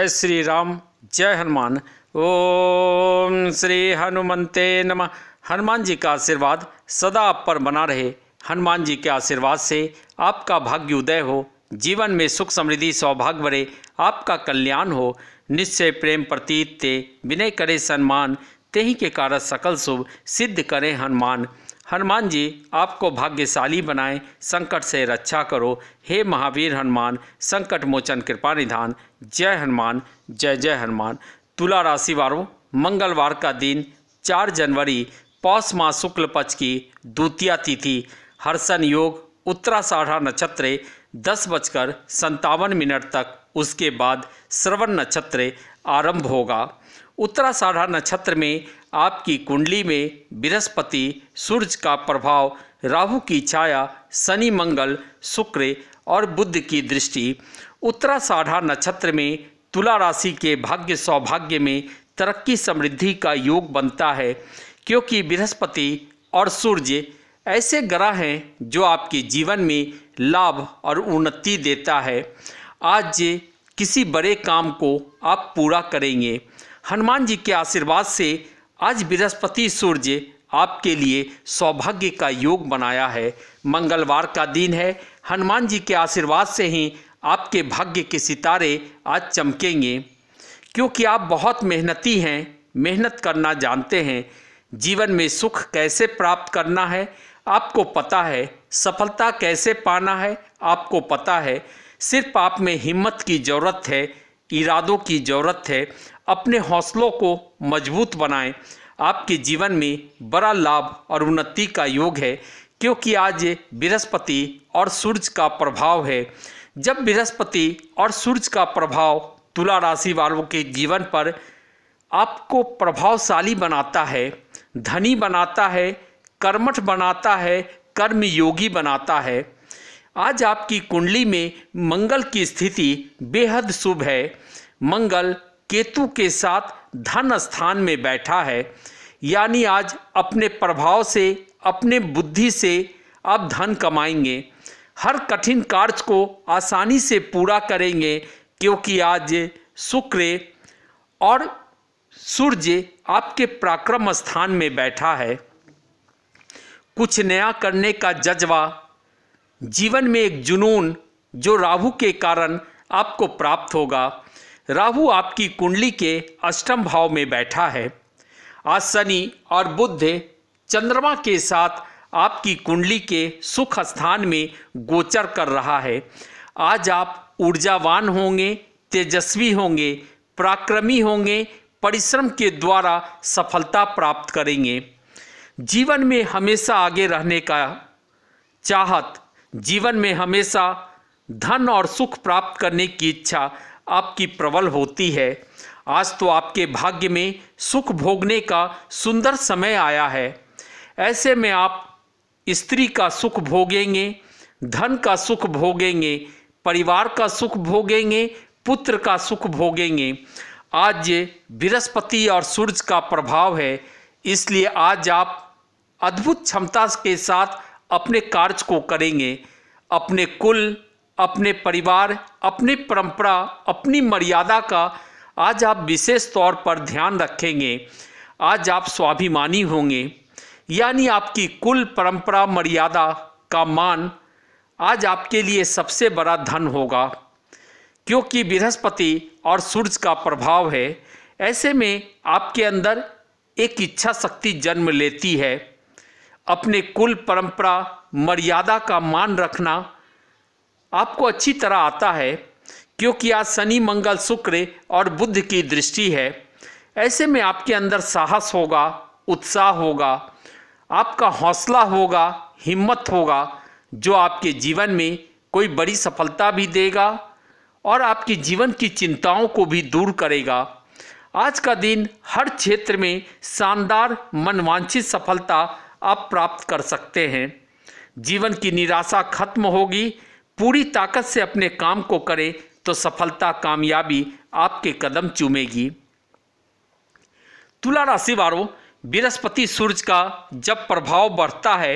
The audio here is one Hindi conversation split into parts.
जय श्री राम जय हनुमान ओम श्री हनुमते नमः हनुमान जी का आशीर्वाद सदा आप पर बना रहे हनुमान जी के आशीर्वाद से आपका भाग्य उदय हो जीवन में सुख समृद्धि सौभाग्य बढ़े आपका कल्याण हो निश्चय प्रेम प्रतीत ते विनय करे सम्मान ते के कारण सकल शुभ सिद्ध करें हनुमान हनुमान जी आपको भाग्यशाली बनाए संकट से रक्षा करो हे महावीर हनुमान संकट मोचन कृपा निधान जय हनुमान जय जय हनुमान तुला राशि वालों मंगलवार का दिन 4 जनवरी पौष माह शुक्ल पक्ष की द्वितीय तिथि हर्षण योग उत्तराषाढ़ा नक्षत्र दस बजकर संतावन मिनट तक उसके बाद श्रवण नक्षत्र आरंभ होगा उत्तराषाढ़ा नक्षत्र में आपकी कुंडली में बृहस्पति सूर्य का प्रभाव राहु की छाया शनि मंगल शुक्र और बुद्ध की दृष्टि उत्तराषाढ़ा नक्षत्र में तुला राशि के भाग्य सौभाग्य में तरक्की समृद्धि का योग बनता है क्योंकि बृहस्पति और सूर्य ऐसे ग्रह हैं जो आपके जीवन में लाभ और उन्नति देता है आज ये किसी बड़े काम को आप पूरा करेंगे हनुमान जी के आशीर्वाद से आज बृहस्पति सूर्य आपके लिए सौभाग्य का योग बनाया है मंगलवार का दिन है हनुमान जी के आशीर्वाद से ही आपके भाग्य के सितारे आज चमकेंगे क्योंकि आप बहुत मेहनती हैं मेहनत करना जानते हैं जीवन में सुख कैसे प्राप्त करना है आपको पता है सफलता कैसे पाना है आपको पता है सिर्फ आप में हिम्मत की ज़रूरत है इरादों की ज़रूरत है अपने हौसलों को मजबूत बनाएं आपके जीवन में बड़ा लाभ और उन्नति का योग है क्योंकि आज बृहस्पति और सूर्य का प्रभाव है जब बृहस्पति और सूर्य का प्रभाव तुला राशि वालों के जीवन पर आपको प्रभावशाली बनाता है धनी बनाता है कर्मठ बनाता है कर्मयोगी बनाता है आज आपकी कुंडली में मंगल की स्थिति बेहद शुभ है मंगल केतु के साथ धन स्थान में बैठा है यानी आज अपने प्रभाव से अपने बुद्धि से आप धन कमाएंगे हर कठिन कार्य को आसानी से पूरा करेंगे क्योंकि आज शुक्र और सूर्य आपके पराक्रम स्थान में बैठा है कुछ नया करने का जज्बा जीवन में एक जुनून जो राहु के कारण आपको प्राप्त होगा राहु आपकी कुंडली के अष्टम भाव में बैठा है आज शनि और बुद्ध चंद्रमा के साथ आपकी कुंडली के सुख स्थान में गोचर कर रहा है आज आप ऊर्जावान होंगे तेजस्वी होंगे पराक्रमी होंगे परिश्रम के द्वारा सफलता प्राप्त करेंगे जीवन में हमेशा आगे रहने का चाहत जीवन में हमेशा धन और सुख प्राप्त करने की इच्छा आपकी प्रबल होती है आज तो आपके भाग्य में सुख भोगने का सुंदर समय आया है ऐसे में आप स्त्री का सुख भोगेंगे धन का सुख भोगेंगे परिवार का सुख भोगेंगे पुत्र का सुख भोगेंगे आज बृहस्पति और सूर्य का प्रभाव है इसलिए आज आप अद्भुत क्षमता के साथ अपने कार्य को करेंगे अपने कुल अपने परिवार अपनी परंपरा अपनी मर्यादा का आज आप विशेष तौर पर ध्यान रखेंगे आज आप स्वाभिमानी होंगे यानी आपकी कुल परंपरा मर्यादा का मान आज आपके लिए सबसे बड़ा धन होगा क्योंकि बृहस्पति और सूर्य का प्रभाव है ऐसे में आपके अंदर एक इच्छा शक्ति जन्म लेती है अपने कुल परंपरा मर्यादा का मान रखना आपको अच्छी तरह आता है क्योंकि आज शनि मंगल शुक्र और बुद्ध की दृष्टि है ऐसे में आपके अंदर साहस होगा उत्साह होगा आपका हौसला होगा हिम्मत होगा जो आपके जीवन में कोई बड़ी सफलता भी देगा और आपके जीवन की चिंताओं को भी दूर करेगा आज का दिन हर क्षेत्र में शानदार मनवांछित सफलता आप प्राप्त कर सकते हैं जीवन की निराशा खत्म होगी पूरी ताकत से अपने काम को करें तो सफलता कामयाबी आपके कदम चूमेगी तुला राशि वालों बृहस्पति सूर्य का जब प्रभाव बढ़ता है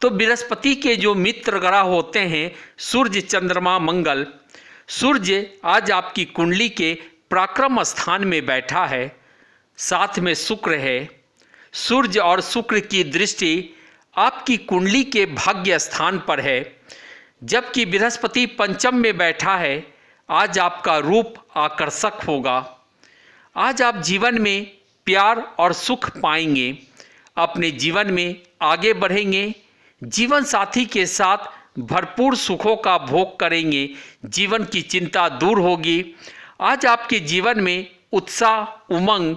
तो बृहस्पति के जो मित्र ग्रह होते हैं सूर्य चंद्रमा मंगल सूर्य आज आपकी कुंडली के पराक्रम स्थान में बैठा है साथ में शुक्र है सूर्य और शुक्र की दृष्टि आपकी कुंडली के भाग्य स्थान पर है जबकि बृहस्पति पंचम में बैठा है आज आपका रूप आकर्षक होगा आज आप जीवन में प्यार और सुख पाएंगे अपने जीवन में आगे बढ़ेंगे जीवन साथी के साथ भरपूर सुखों का भोग करेंगे जीवन की चिंता दूर होगी आज आपके जीवन में उत्साह उमंग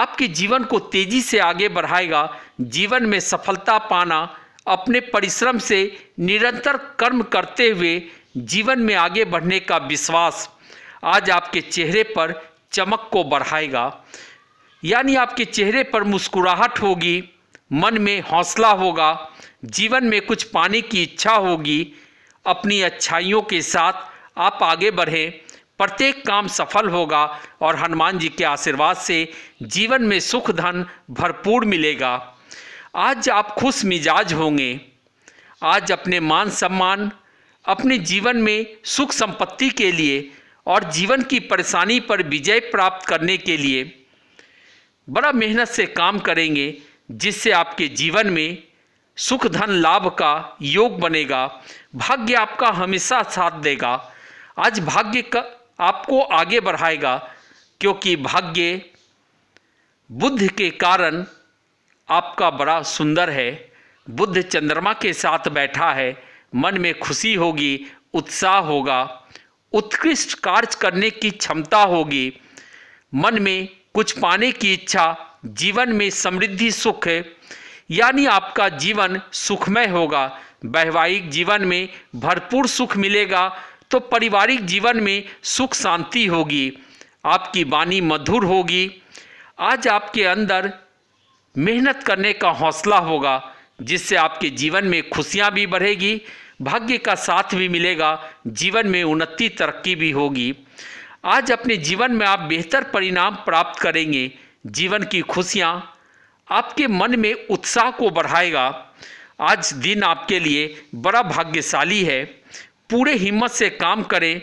आपके जीवन को तेजी से आगे बढ़ाएगा जीवन में सफलता पाना अपने परिश्रम से निरंतर कर्म करते हुए जीवन में आगे बढ़ने का विश्वास आज आपके चेहरे पर चमक को बढ़ाएगा यानी आपके चेहरे पर मुस्कुराहट होगी मन में हौसला होगा जीवन में कुछ पाने की इच्छा होगी अपनी अच्छाइयों के साथ आप आगे बढ़ें प्रत्येक काम सफल होगा और हनुमान जी के आशीर्वाद से जीवन में सुख धन भरपूर मिलेगा आज आप खुश मिजाज होंगे आज अपने मान सम्मान अपने जीवन में सुख संपत्ति के लिए और जीवन की परेशानी पर विजय प्राप्त करने के लिए बड़ा मेहनत से काम करेंगे जिससे आपके जीवन में सुख धन लाभ का योग बनेगा भाग्य आपका हमेशा साथ देगा आज भाग्य का आपको आगे बढ़ाएगा क्योंकि भाग्य बुद्ध के कारण आपका बड़ा सुंदर है बुद्ध चंद्रमा के साथ बैठा है मन में खुशी होगी उत्साह होगा उत्कृष्ट कार्य करने की क्षमता होगी मन में कुछ पाने की इच्छा जीवन में समृद्धि सुख है यानी आपका जीवन सुखमय होगा वैवाहिक जीवन में भरपूर सुख मिलेगा तो पारिवारिक जीवन में सुख शांति होगी आपकी वाणी मधुर होगी आज आपके अंदर मेहनत करने का हौसला होगा जिससे आपके जीवन में खुशियाँ भी बढ़ेगी भाग्य का साथ भी मिलेगा जीवन में उन्नति तरक्की भी होगी आज अपने जीवन में आप बेहतर परिणाम प्राप्त करेंगे जीवन की खुशियाँ आपके मन में उत्साह को बढ़ाएगा आज दिन आपके लिए बड़ा भाग्यशाली है पूरे हिम्मत से काम करें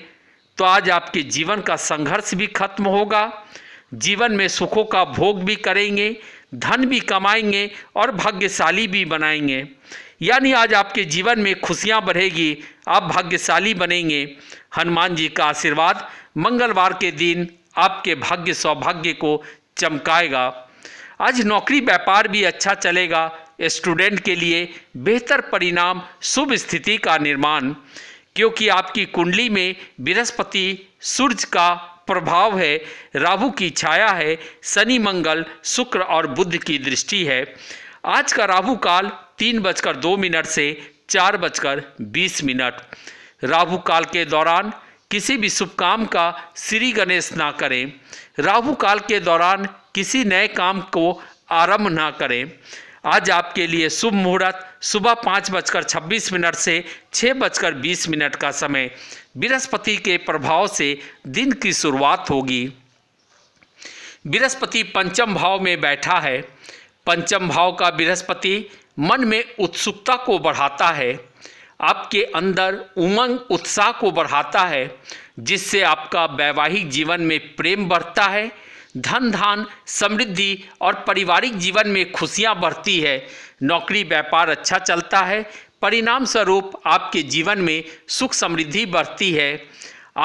तो आज आपके जीवन का संघर्ष भी खत्म होगा जीवन में सुखों का भोग भी करेंगे धन भी कमाएंगे और भाग्यशाली भी बनाएंगे यानी आज आपके जीवन में खुशियां बढ़ेगी आप भाग्यशाली बनेंगे हनुमान जी का आशीर्वाद मंगलवार के दिन आपके भाग्य सौभाग्य को चमकाएगा आज नौकरी व्यापार भी अच्छा चलेगा स्टूडेंट के लिए बेहतर परिणाम शुभ स्थिति का निर्माण क्योंकि आपकी कुंडली में बृहस्पति सूर्य का प्रभाव है राहु की छाया है शनि मंगल शुक्र और बुद्ध की दृष्टि है आज का राहु काल तीन बजकर दो मिनट से चार बजकर बीस मिनट राहु काल के दौरान किसी भी शुभ काम का श्री गणेश ना करें राहु काल के दौरान किसी नए काम को आरंभ ना करें आज आपके लिए शुभ मुहूर्त सुबह पाँच बजकर छब्बीस मिनट से छः बजकर बीस मिनट का समय बृहस्पति के प्रभाव से दिन की शुरुआत होगी बृहस्पति पंचम भाव में बैठा है पंचम भाव का बृहस्पति मन में उत्सुकता को बढ़ाता है आपके अंदर उमंग उत्साह को बढ़ाता है जिससे आपका वैवाहिक जीवन में प्रेम बढ़ता है धन धान समृद्धि और पारिवारिक जीवन में खुशियां बढ़ती है नौकरी व्यापार अच्छा चलता है परिणाम स्वरूप आपके जीवन में सुख समृद्धि बढ़ती है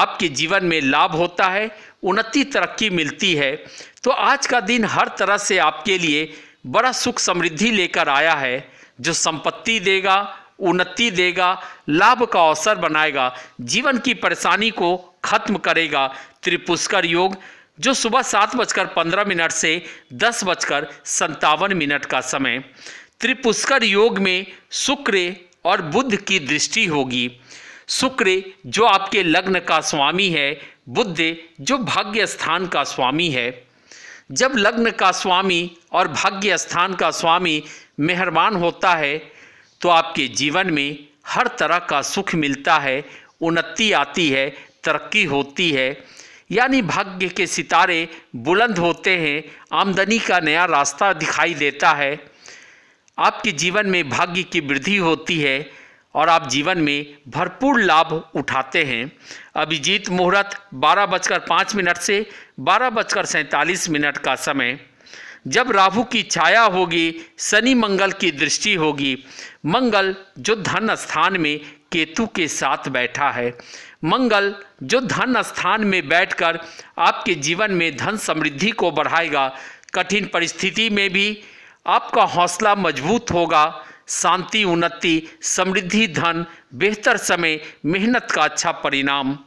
आपके जीवन में लाभ होता है उन्नति तरक्की मिलती है तो आज का दिन हर तरह से आपके लिए बड़ा सुख समृद्धि लेकर आया है जो संपत्ति देगा उन्नति देगा लाभ का अवसर बनाएगा जीवन की परेशानी को खत्म करेगा त्रिपुष्कर योग जो सुबह सात बजकर पंद्रह मिनट से दस बजकर संतावन मिनट का समय त्रिपुष्कर योग में शुक्र और बुद्ध की दृष्टि होगी शुक्र जो आपके लग्न का स्वामी है बुद्ध जो भाग्य स्थान का स्वामी है जब लग्न का स्वामी और भाग्य स्थान का स्वामी मेहरबान होता है तो आपके जीवन में हर तरह का सुख मिलता है उन्नति आती है तरक्की होती है यानी भाग्य के सितारे बुलंद होते हैं आमदनी का नया रास्ता दिखाई देता है आपके जीवन में भाग्य की वृद्धि होती है और आप जीवन में भरपूर लाभ उठाते हैं अभिजीत मुहूर्त बारह बजकर पाँच मिनट से बारह बजकर सैंतालीस मिनट का समय जब राहु की छाया होगी शनि मंगल की दृष्टि होगी मंगल जो धन स्थान में केतु के साथ बैठा है मंगल जो धन स्थान में बैठकर आपके जीवन में धन समृद्धि को बढ़ाएगा कठिन परिस्थिति में भी आपका हौसला मजबूत होगा शांति उन्नति समृद्धि धन बेहतर समय मेहनत का अच्छा परिणाम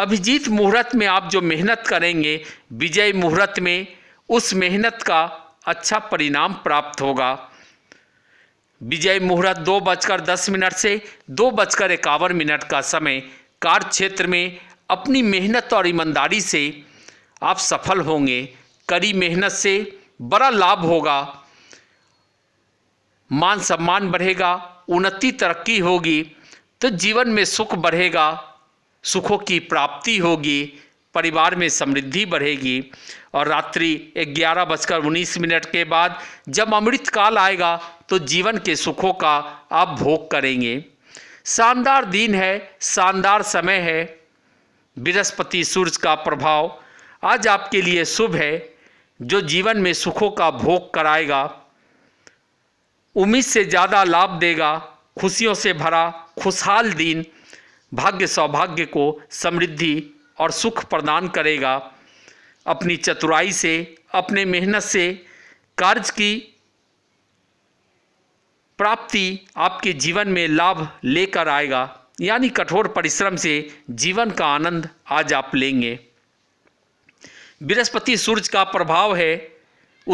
अभिजीत मुहूर्त में आप जो मेहनत करेंगे विजय मुहूर्त में उस मेहनत का अच्छा परिणाम प्राप्त होगा विजय मुहूर्त दो बजकर दस मिनट से दो बजकर इक्यावन मिनट का समय कार्य क्षेत्र में अपनी मेहनत और ईमानदारी से आप सफल होंगे कड़ी मेहनत से बड़ा लाभ होगा मान सम्मान बढ़ेगा उन्नति तरक्की होगी तो जीवन में सुख बढ़ेगा सुखों की प्राप्ति होगी परिवार में समृद्धि बढ़ेगी और रात्रि ग्यारह बजकर उन्नीस मिनट के बाद जब अमृत काल आएगा तो जीवन के सुखों का आप भोग करेंगे शानदार दिन है शानदार समय है बृहस्पति सूर्य का प्रभाव आज आपके लिए शुभ है जो जीवन में सुखों का भोग कराएगा उम्मीद से ज़्यादा लाभ देगा खुशियों से भरा खुशहाल दिन भाग्य सौभाग्य को समृद्धि और सुख प्रदान करेगा अपनी चतुराई से अपने मेहनत से कार्य की प्राप्ति आपके जीवन में लाभ लेकर आएगा यानी कठोर परिश्रम से जीवन का आनंद आज आप लेंगे बृहस्पति सूर्य का प्रभाव है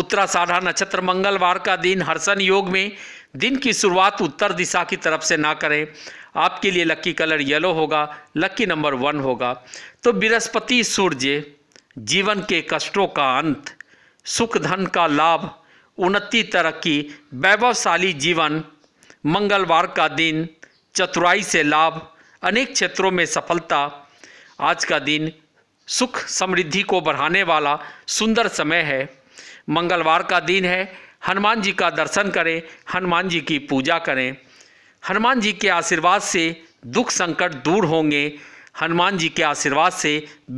उत्तराषाढ़ा नक्षत्र मंगलवार का दिन हर्षण योग में दिन की शुरुआत उत्तर दिशा की तरफ से ना करें आपके लिए लक्की कलर येलो होगा लक्की नंबर वन होगा तो बृहस्पति सूर्य जीवन के कष्टों का अंत सुख धन का लाभ उन्नति तरक्की वैभवशाली जीवन मंगलवार का दिन चतुराई से लाभ अनेक क्षेत्रों में सफलता आज का दिन सुख समृद्धि को बढ़ाने वाला सुंदर समय है मंगलवार का दिन है हनुमान जी का दर्शन करें हनुमान जी की पूजा करें हनुमान जी के आशीर्वाद से दुख संकट दूर होंगे हनुमान जी के आशीर्वाद से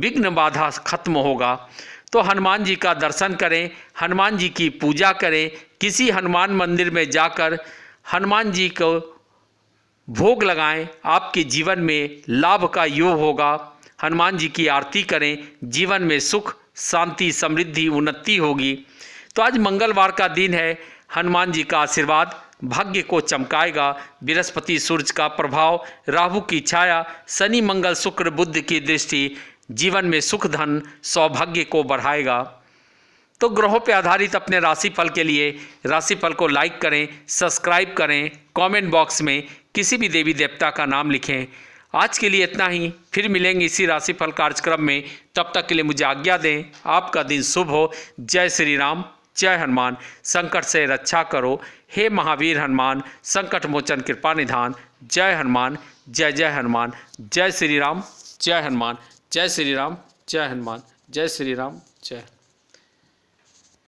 विघ्न बाधा खत्म होगा तो हनुमान जी का दर्शन करें हनुमान जी की पूजा करें किसी हनुमान मंदिर में जाकर हनुमान जी को भोग लगाएं आपके जीवन में लाभ का योग होगा हनुमान जी की आरती करें जीवन में सुख शांति समृद्धि उन्नति होगी तो आज मंगलवार का दिन है हनुमान जी का आशीर्वाद भाग्य को चमकाएगा बृहस्पति सूर्य का प्रभाव राहु की छाया शनि मंगल शुक्र बुद्ध की दृष्टि जीवन में सुख धन सौभाग्य को बढ़ाएगा तो ग्रहों पर आधारित अपने राशिफल के लिए राशिफल को लाइक करें सब्सक्राइब करें कमेंट बॉक्स में किसी भी देवी देवता का नाम लिखें आज के लिए इतना ही फिर मिलेंगे इसी राशिफल कार्यक्रम में तब तक के लिए मुझे आज्ञा दें आपका दिन शुभ हो जय श्री राम जय हनुमान संकट से रक्षा करो हे महावीर हनुमान संकट मोचन कृपा निधान जय हनुमान जय जय हनुमान जय श्री राम जय हनुमान जय श्री राम जय हनुमान जय श्री राम जय